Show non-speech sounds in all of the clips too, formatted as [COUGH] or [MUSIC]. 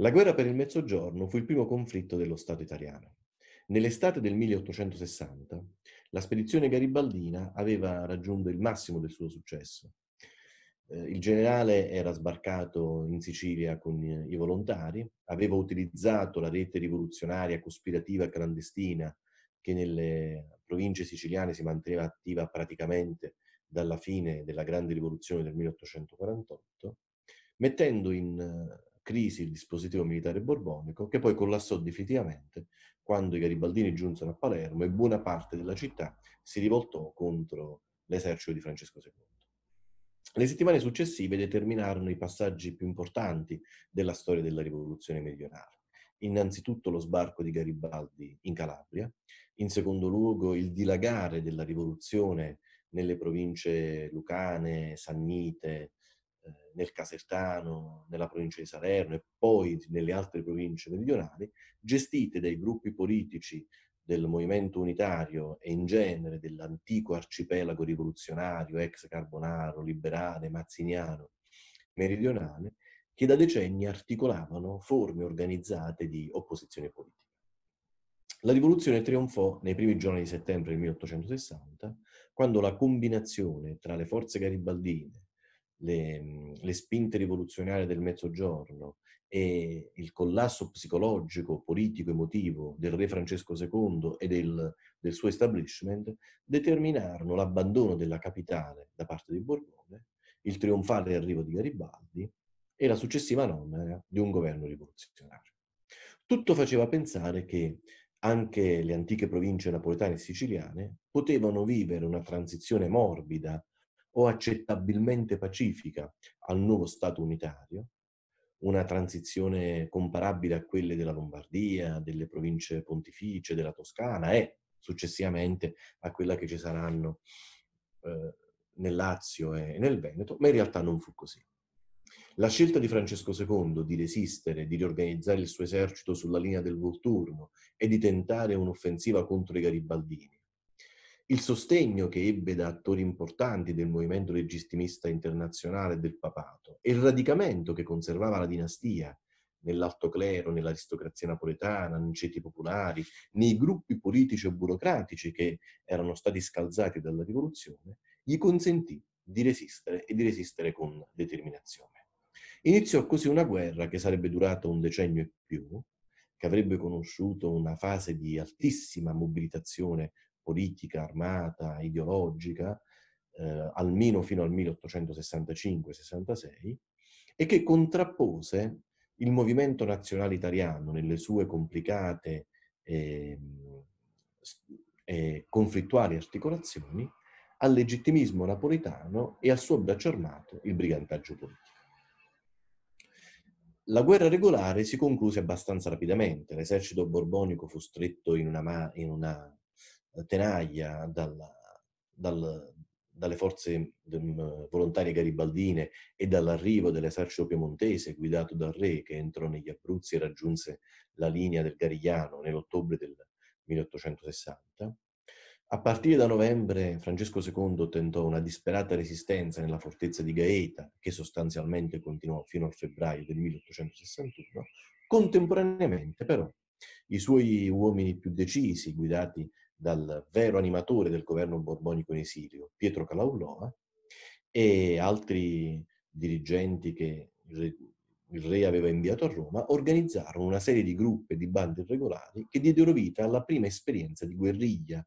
La guerra per il Mezzogiorno fu il primo conflitto dello Stato italiano. Nell'estate del 1860 la spedizione garibaldina aveva raggiunto il massimo del suo successo. Eh, il generale era sbarcato in Sicilia con i volontari, aveva utilizzato la rete rivoluzionaria cospirativa clandestina che nelle province siciliane si manteneva attiva praticamente dalla fine della Grande Rivoluzione del 1848, mettendo in crisi il dispositivo militare borbonico, che poi collassò definitivamente quando i garibaldini giunsero a Palermo e buona parte della città si rivoltò contro l'esercito di Francesco II. Le settimane successive determinarono i passaggi più importanti della storia della rivoluzione meridionale. Innanzitutto lo sbarco di Garibaldi in Calabria, in secondo luogo il dilagare della rivoluzione nelle province lucane, sannite, eh, nel Casertano, nella provincia di Salerno e poi nelle altre province meridionali, gestite dai gruppi politici del movimento unitario e in genere dell'antico arcipelago rivoluzionario, ex Carbonaro, liberale, mazziniano, meridionale, che da decenni articolavano forme organizzate di opposizione politica. La rivoluzione trionfò nei primi giorni di settembre del 1860, quando la combinazione tra le forze garibaldine, le, le spinte rivoluzionarie del mezzogiorno e il collasso psicologico, politico, emotivo del re Francesco II e del, del suo establishment determinarono l'abbandono della capitale da parte di Borbone, il trionfale arrivo di Garibaldi e la successiva nomina di un governo rivoluzionario. Tutto faceva pensare che anche le antiche province napoletane e siciliane potevano vivere una transizione morbida o accettabilmente pacifica al nuovo Stato unitario, una transizione comparabile a quelle della Lombardia, delle province pontificie, della Toscana e successivamente a quella che ci saranno eh, nel Lazio e nel Veneto, ma in realtà non fu così. La scelta di Francesco II di resistere, di riorganizzare il suo esercito sulla linea del Volturno e di tentare un'offensiva contro i garibaldini, il sostegno che ebbe da attori importanti del movimento legittimista internazionale del papato e il radicamento che conservava la dinastia nell'alto clero, nell'aristocrazia napoletana, nei ceti popolari, nei gruppi politici e burocratici che erano stati scalzati dalla rivoluzione, gli consentì di resistere e di resistere con determinazione. Iniziò così una guerra che sarebbe durata un decennio e più, che avrebbe conosciuto una fase di altissima mobilitazione politica, armata, ideologica, eh, almeno fino al 1865-66, e che contrappose il movimento nazionale italiano nelle sue complicate ehm, e eh, conflittuali articolazioni al legittimismo napoletano e al suo braccio armato, il brigantaggio politico. La guerra regolare si concluse abbastanza rapidamente, l'esercito borbonico fu stretto in una, in una tenaglia dalla, dal, dalle forze mm, volontarie garibaldine e dall'arrivo dell'esercito piemontese guidato dal re che entrò negli Abruzzi e raggiunse la linea del Garigliano nell'ottobre del 1860. A partire da novembre Francesco II tentò una disperata resistenza nella fortezza di Gaeta, che sostanzialmente continuò fino al febbraio del 1861. Contemporaneamente però i suoi uomini più decisi, guidati dal vero animatore del governo borbonico in esilio, Pietro Calauloa, e altri dirigenti che il re aveva inviato a Roma, organizzarono una serie di gruppi e di bande irregolari che diedero vita alla prima esperienza di guerriglia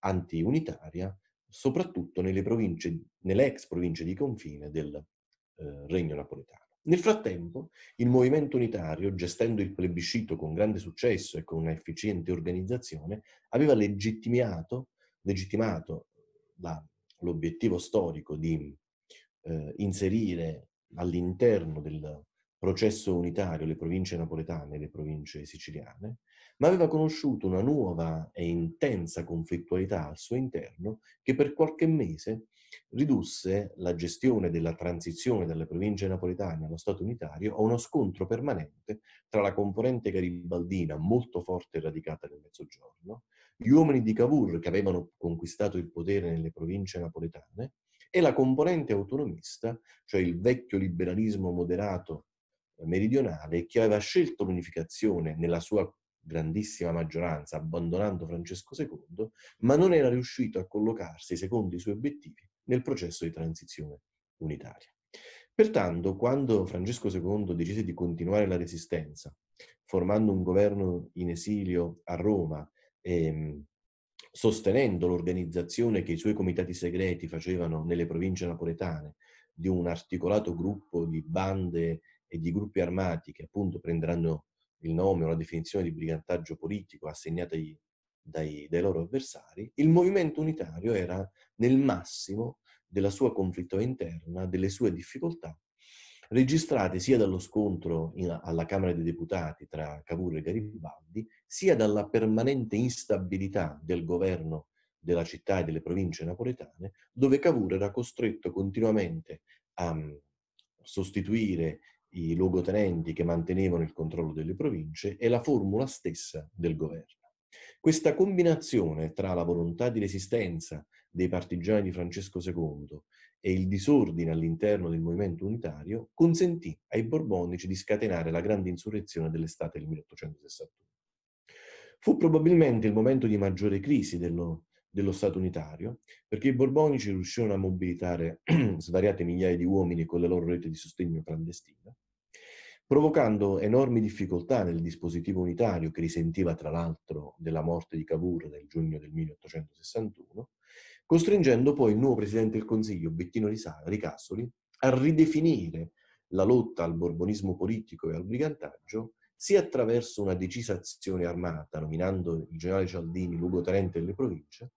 antiunitaria, soprattutto nelle, province, nelle ex province di confine del eh, Regno Napoletano. Nel frattempo, il movimento unitario, gestendo il plebiscito con grande successo e con una efficiente organizzazione, aveva legittimato, legittimato eh, l'obiettivo storico di eh, inserire all'interno del processo unitario le province napoletane e le province siciliane, ma aveva conosciuto una nuova e intensa conflittualità al suo interno che per qualche mese ridusse la gestione della transizione dalle province napoletane allo Stato unitario a uno scontro permanente tra la componente garibaldina molto forte e radicata nel Mezzogiorno, gli uomini di Cavour che avevano conquistato il potere nelle province napoletane e la componente autonomista, cioè il vecchio liberalismo moderato eh, meridionale che aveva scelto l'unificazione nella sua grandissima maggioranza, abbandonando Francesco II, ma non era riuscito a collocarsi secondo i suoi obiettivi nel processo di transizione unitaria. Pertanto, quando Francesco II decise di continuare la resistenza, formando un governo in esilio a Roma, ehm, sostenendo l'organizzazione che i suoi comitati segreti facevano nelle province napoletane di un articolato gruppo di bande e di gruppi armati che appunto prenderanno il nome o la definizione di brigantaggio politico assegnata dai, dai loro avversari, il movimento unitario era nel massimo della sua conflitto interna, delle sue difficoltà, registrate sia dallo scontro in, alla Camera dei Deputati tra Cavour e Garibaldi, sia dalla permanente instabilità del governo della città e delle province napoletane, dove Cavour era costretto continuamente a sostituire i luogotenenti che mantenevano il controllo delle province e la formula stessa del governo. Questa combinazione tra la volontà di resistenza dei partigiani di Francesco II e il disordine all'interno del movimento unitario consentì ai borbonici di scatenare la grande insurrezione dell'estate del 1861. Fu probabilmente il momento di maggiore crisi dello dello Stato unitario, perché i Borbonici riuscirono a mobilitare [CLEARS THROAT] svariate migliaia di uomini con la loro rete di sostegno clandestina, provocando enormi difficoltà nel dispositivo unitario che risentiva tra l'altro della morte di Cavour nel giugno del 1861, costringendo poi il nuovo Presidente del Consiglio, Bettino Ricassoli, a ridefinire la lotta al borbonismo politico e al brigantaggio sia attraverso una decisa azione armata, nominando il generale Cialdini luogotenente delle province,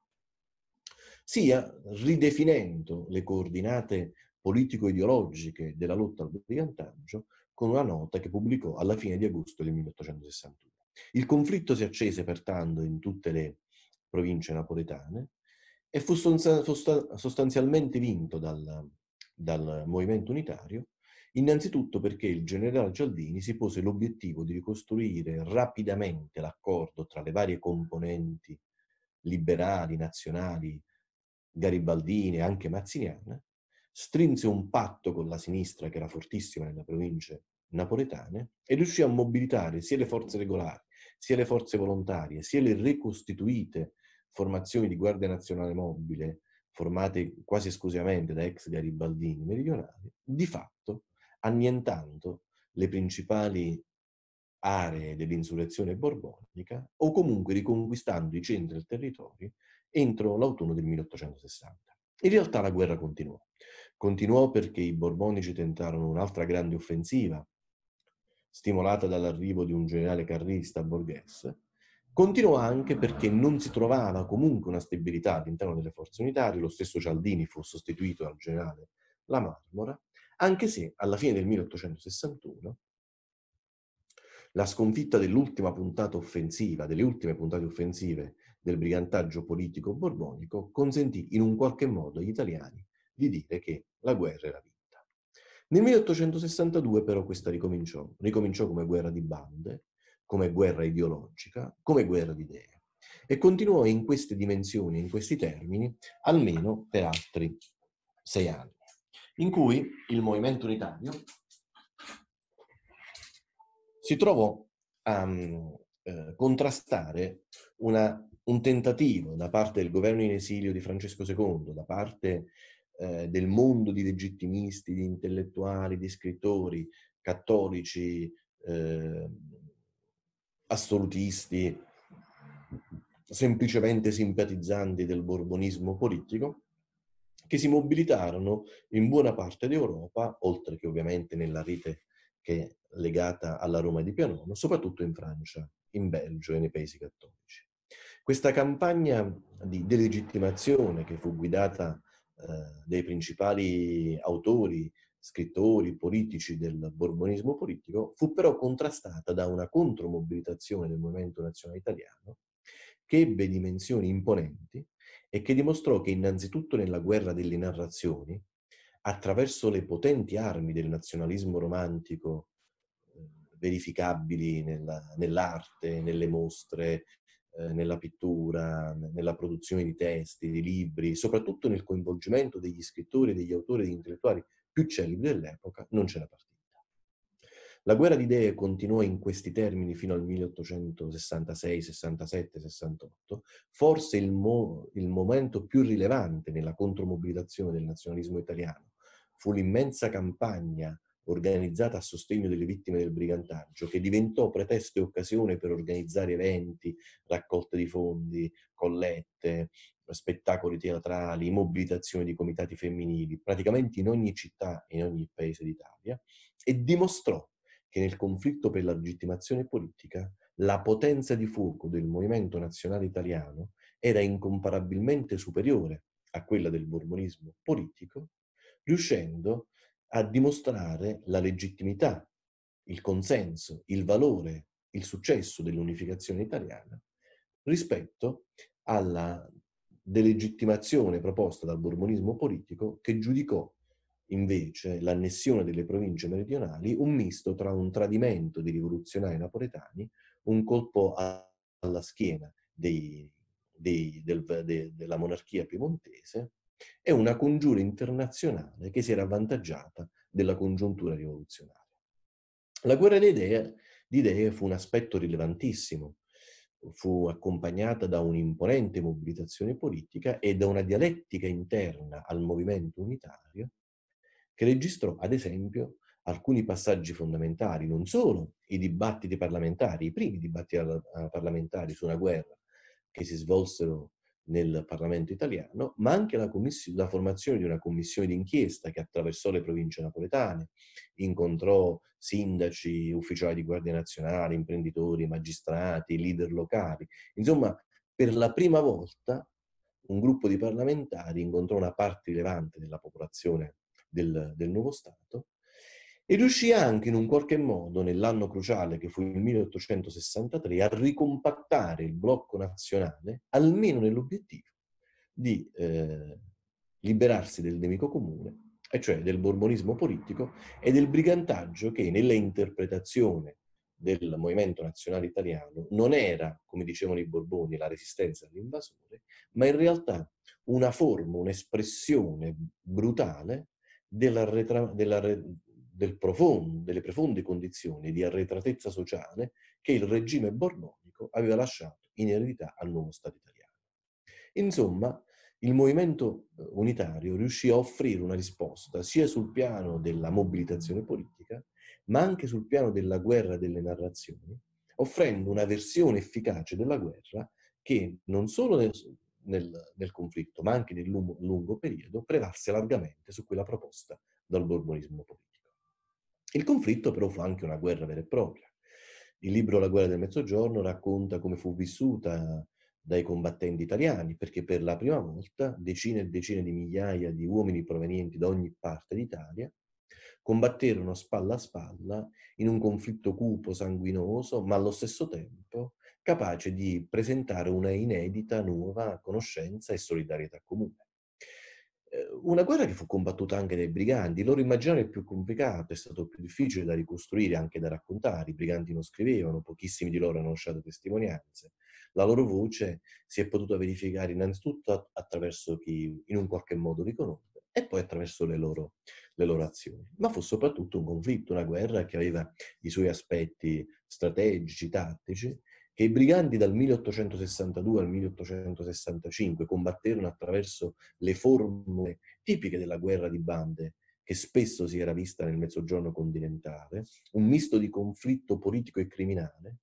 sia ridefinendo le coordinate politico-ideologiche della lotta al brigantaggio con una nota che pubblicò alla fine di agosto del 1861. Il conflitto si accese pertanto in tutte le province napoletane e fu sostanzialmente vinto dal, dal movimento unitario, innanzitutto perché il generale Cialdini si pose l'obiettivo di ricostruire rapidamente l'accordo tra le varie componenti liberali, nazionali garibaldine, anche mazziniane, strinse un patto con la sinistra, che era fortissima nelle province napoletane, e riuscì a mobilitare sia le forze regolari, sia le forze volontarie, sia le ricostituite formazioni di Guardia Nazionale Mobile, formate quasi esclusivamente da ex garibaldini meridionali, di fatto annientando le principali aree dell'insurrezione borbonica o comunque riconquistando i centri del territorio entro l'autunno del 1860. In realtà la guerra continuò. Continuò perché i borbonici tentarono un'altra grande offensiva, stimolata dall'arrivo di un generale carrista borghese. Continuò anche perché non si trovava comunque una stabilità all'interno delle forze unitarie, lo stesso Cialdini fu sostituito dal generale La Marmora, anche se alla fine del 1861 la sconfitta dell'ultima puntata offensiva, delle ultime puntate offensive del brigantaggio politico borbonico consentì in un qualche modo agli italiani di dire che la guerra era vinta. Nel 1862 però questa ricominciò, ricominciò come guerra di bande, come guerra ideologica, come guerra di idee e continuò in queste dimensioni, in questi termini, almeno per altri sei anni, in cui il movimento unitario si trovò a um, eh, contrastare una un tentativo da parte del governo in esilio di Francesco II, da parte eh, del mondo di legittimisti, di intellettuali, di scrittori cattolici, eh, assolutisti, semplicemente simpatizzanti del borbonismo politico, che si mobilitarono in buona parte d'Europa, oltre che ovviamente nella rete che è legata alla Roma di Pianoro, soprattutto in Francia, in Belgio e nei paesi cattolici. Questa campagna di delegittimazione che fu guidata eh, dai principali autori, scrittori, politici del borbonismo politico, fu però contrastata da una contromobilitazione del movimento nazionale italiano che ebbe dimensioni imponenti e che dimostrò che innanzitutto nella guerra delle narrazioni, attraverso le potenti armi del nazionalismo romantico eh, verificabili nella, nell'arte, nelle mostre, eh, nella pittura, nella produzione di testi, di libri, soprattutto nel coinvolgimento degli scrittori, degli autori, degli intellettuali più celebri dell'epoca, non c'era partita. La guerra di idee continuò in questi termini fino al 1866, 67, 68, forse il, mo- il momento più rilevante nella contromobilitazione del nazionalismo italiano fu l'immensa campagna organizzata a sostegno delle vittime del brigantaggio, che diventò pretesto e occasione per organizzare eventi, raccolte di fondi, collette, spettacoli teatrali, mobilitazioni di comitati femminili, praticamente in ogni città e in ogni paese d'Italia, e dimostrò che nel conflitto per la legittimazione politica la potenza di fuoco del movimento nazionale italiano era incomparabilmente superiore a quella del borbonismo politico, riuscendo a a dimostrare la legittimità, il consenso, il valore, il successo dell'unificazione italiana rispetto alla delegittimazione proposta dal borbonismo politico che giudicò invece l'annessione delle province meridionali un misto tra un tradimento dei rivoluzionari napoletani, un colpo alla schiena dei, dei, del, de, della monarchia piemontese è una congiura internazionale che si era avvantaggiata della congiuntura rivoluzionaria. La guerra di idee fu un aspetto rilevantissimo fu accompagnata da un'imponente mobilitazione politica e da una dialettica interna al movimento unitario che registrò, ad esempio, alcuni passaggi fondamentali, non solo i dibattiti parlamentari, i primi dibattiti parlamentari su una guerra che si svolsero nel Parlamento italiano, ma anche la, la formazione di una commissione d'inchiesta che attraversò le province napoletane, incontrò sindaci, ufficiali di Guardia Nazionale, imprenditori, magistrati, leader locali. Insomma, per la prima volta un gruppo di parlamentari incontrò una parte rilevante della popolazione del, del nuovo Stato e riuscì anche in un qualche modo, nell'anno cruciale che fu il 1863, a ricompattare il blocco nazionale, almeno nell'obiettivo di eh, liberarsi del nemico comune, e cioè del borbonismo politico e del brigantaggio che nella interpretazione del movimento nazionale italiano non era, come dicevano i Borboni, la resistenza all'invasore, ma in realtà una forma, un'espressione brutale della, retra- profondo, delle profonde condizioni di arretratezza sociale che il regime borbonico aveva lasciato in eredità al nuovo Stato italiano. Insomma, il movimento eh, unitario riuscì a offrire una risposta sia sul piano della mobilitazione politica, ma anche sul piano della guerra delle narrazioni, offrendo una versione efficace della guerra che non solo nel, nel, nel conflitto, ma anche nel lungo, lungo periodo, prevalse largamente su quella proposta dal borbonismo politico. Il conflitto però fu anche una guerra vera e propria. Il libro La guerra del Mezzogiorno racconta come fu vissuta dai combattenti italiani, perché per la prima volta decine e decine di migliaia di uomini provenienti da ogni parte d'Italia combatterono spalla a spalla in un conflitto cupo, sanguinoso, ma allo stesso tempo capace di presentare una inedita nuova conoscenza e solidarietà comune. Ehm, una guerra che fu combattuta anche dai briganti, il loro immaginario è più complicato, è stato più difficile da ricostruire, anche da raccontare, i briganti non scrivevano, pochissimi di loro hanno lasciato testimonianze, la loro voce si è potuta verificare innanzitutto attraverso chi in un qualche modo li conosce e poi attraverso le loro, le loro azioni, ma fu soprattutto un conflitto, una guerra che aveva i suoi aspetti strategici, tattici, che i briganti dal 1862 al 1865 combatterono attraverso le formule tipiche della guerra di bande, che spesso si era vista nel mezzogiorno continentale, un misto di conflitto politico e criminale,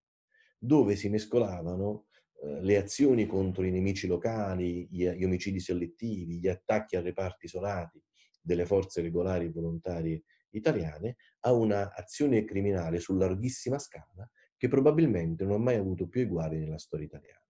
dove si mescolavano eh, le azioni contro i nemici locali, gli, gli omicidi selettivi, gli attacchi a reparti isolati delle forze regolari e volontarie italiane, a un'azione criminale su larghissima scala che probabilmente non ha mai avuto più eguali nella storia italiana.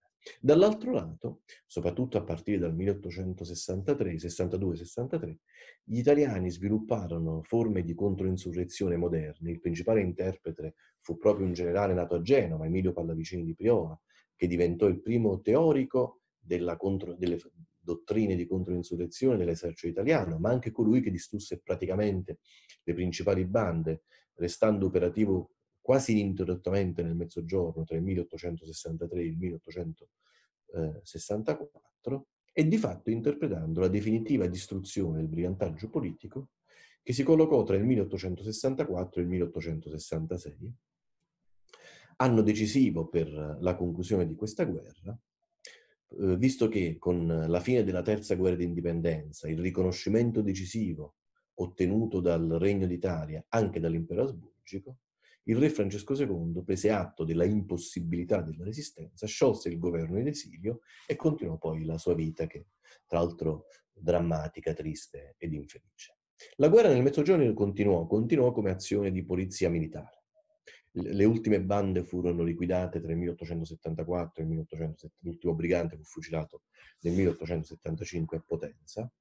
Dall'altro lato, soprattutto a partire dal 1863, 62, 63, gli italiani svilupparono forme di controinsurrezione moderne. Il principale interprete fu proprio un generale nato a Genova, Emilio Pallavicini di Priola, che diventò il primo teorico contro, delle dottrine di controinsurrezione dell'esercito italiano, ma anche colui che distrusse praticamente le principali bande, restando operativo quasi ininterrottamente nel mezzogiorno tra il 1863 e il 1864 e di fatto interpretando la definitiva distruzione del brigantaggio politico che si collocò tra il 1864 e il 1866, anno decisivo per la conclusione di questa guerra, eh, visto che con la fine della terza guerra d'indipendenza il riconoscimento decisivo ottenuto dal Regno d'Italia anche dall'impero asburgico il re Francesco II prese atto della impossibilità della resistenza, sciolse il governo in esilio e continuò poi la sua vita che, tra l'altro, drammatica, triste ed infelice. La guerra nel Mezzogiorno continuò, continuò come azione di polizia militare. Le ultime bande furono liquidate tra il 1874 e il 1870, l'ultimo brigante fu fucilato nel 1875 a Potenza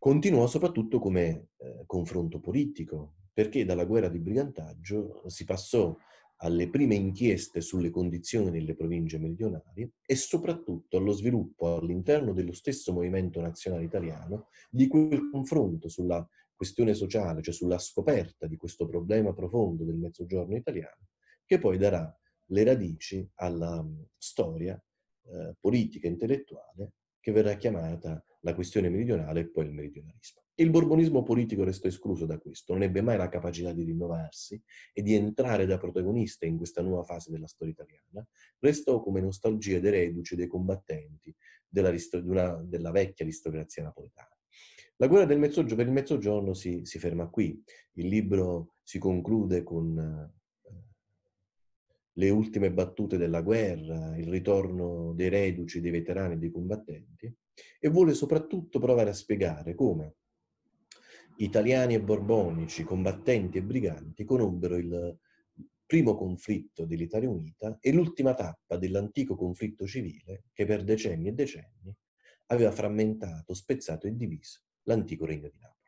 continuò soprattutto come eh, confronto politico, perché dalla guerra di brigantaggio si passò alle prime inchieste sulle condizioni delle province meridionali e soprattutto allo sviluppo all'interno dello stesso movimento nazionale italiano di quel confronto sulla questione sociale, cioè sulla scoperta di questo problema profondo del mezzogiorno italiano, che poi darà le radici alla mm, storia eh, politica e intellettuale che verrà chiamata la questione meridionale e poi il meridionalismo. Il borbonismo politico restò escluso da questo, non ebbe mai la capacità di rinnovarsi e di entrare da protagonista in questa nuova fase della storia italiana, restò come nostalgia dei reduci dei combattenti della, una, della vecchia aristocrazia napoletana. La guerra del mezzogiorno per il mezzogiorno si, si ferma qui. Il libro si conclude con le ultime battute della guerra, il ritorno dei reduci, dei veterani e dei combattenti, e vuole soprattutto provare a spiegare come italiani e borbonici, combattenti e briganti conobbero il primo conflitto dell'Italia Unita e l'ultima tappa dell'antico conflitto civile che per decenni e decenni aveva frammentato, spezzato e diviso l'antico regno di Napoli.